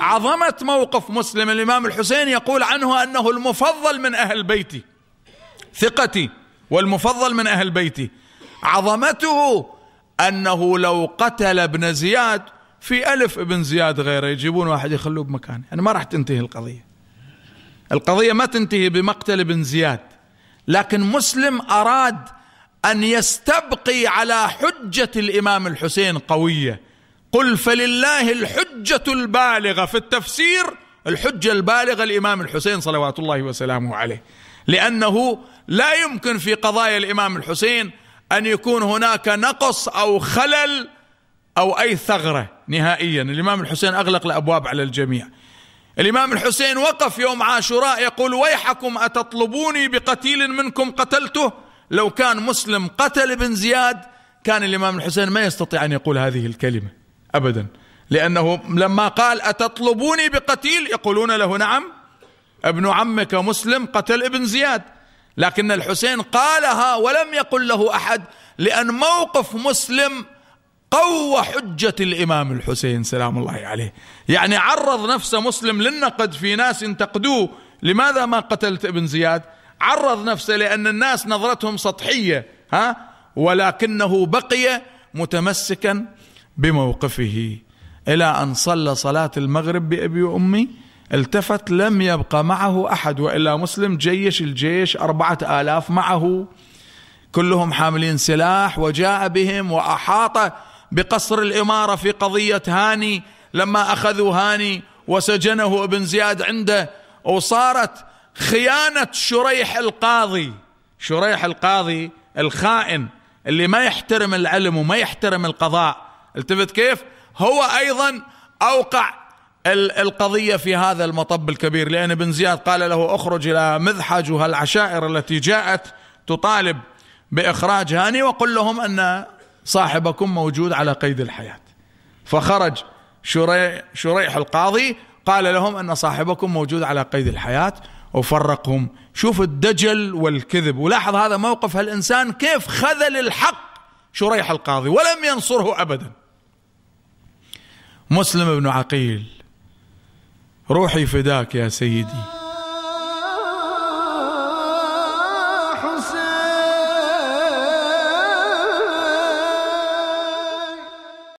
عظمة موقف مسلم الإمام الحسين يقول عنه أنه المفضل من أهل بيتي ثقتي والمفضل من أهل بيتي عظمته أنه لو قتل ابن زياد في ألف ابن زياد غيره يجيبون واحد يخلوه بمكانه يعني ما راح تنتهي القضية القضية ما تنتهي بمقتل ابن زياد لكن مسلم اراد ان يستبقي على حجه الامام الحسين قويه قل فلله الحجه البالغه في التفسير الحجه البالغه الامام الحسين صلوات الله وسلامه عليه لانه لا يمكن في قضايا الامام الحسين ان يكون هناك نقص او خلل او اي ثغره نهائيا الامام الحسين اغلق الابواب على الجميع الإمام الحسين وقف يوم عاشوراء يقول ويحكم أتطلبوني بقتيل منكم قتلته لو كان مسلم قتل ابن زياد كان الإمام الحسين ما يستطيع أن يقول هذه الكلمة أبدا لأنه لما قال أتطلبوني بقتيل يقولون له نعم ابن عمك مسلم قتل ابن زياد لكن الحسين قالها ولم يقل له أحد لأن موقف مسلم قوى حجة الإمام الحسين سلام الله عليه يعني عرض نفسه مسلم للنقد في ناس انتقدوه لماذا ما قتلت ابن زياد عرض نفسه لأن الناس نظرتهم سطحية ها ولكنه بقي متمسكا بموقفه إلى أن صلى صلاة المغرب بأبي وأمي التفت لم يبقى معه أحد وإلا مسلم جيش الجيش أربعة آلاف معه كلهم حاملين سلاح وجاء بهم وأحاط بقصر الاماره في قضيه هاني لما اخذوا هاني وسجنه ابن زياد عنده وصارت خيانه شريح القاضي شريح القاضي الخائن اللي ما يحترم العلم وما يحترم القضاء التفت كيف هو ايضا اوقع القضيه في هذا المطب الكبير لان ابن زياد قال له اخرج الى مذحج وهالعشائر التي جاءت تطالب باخراج هاني وقل لهم ان صاحبكم موجود على قيد الحياه فخرج شريح, القاضي قال لهم ان صاحبكم موجود على قيد الحياه وفرقهم شوف الدجل والكذب ولاحظ هذا موقف هالانسان كيف خذل الحق شريح القاضي ولم ينصره ابدا مسلم بن عقيل روحي فداك يا سيدي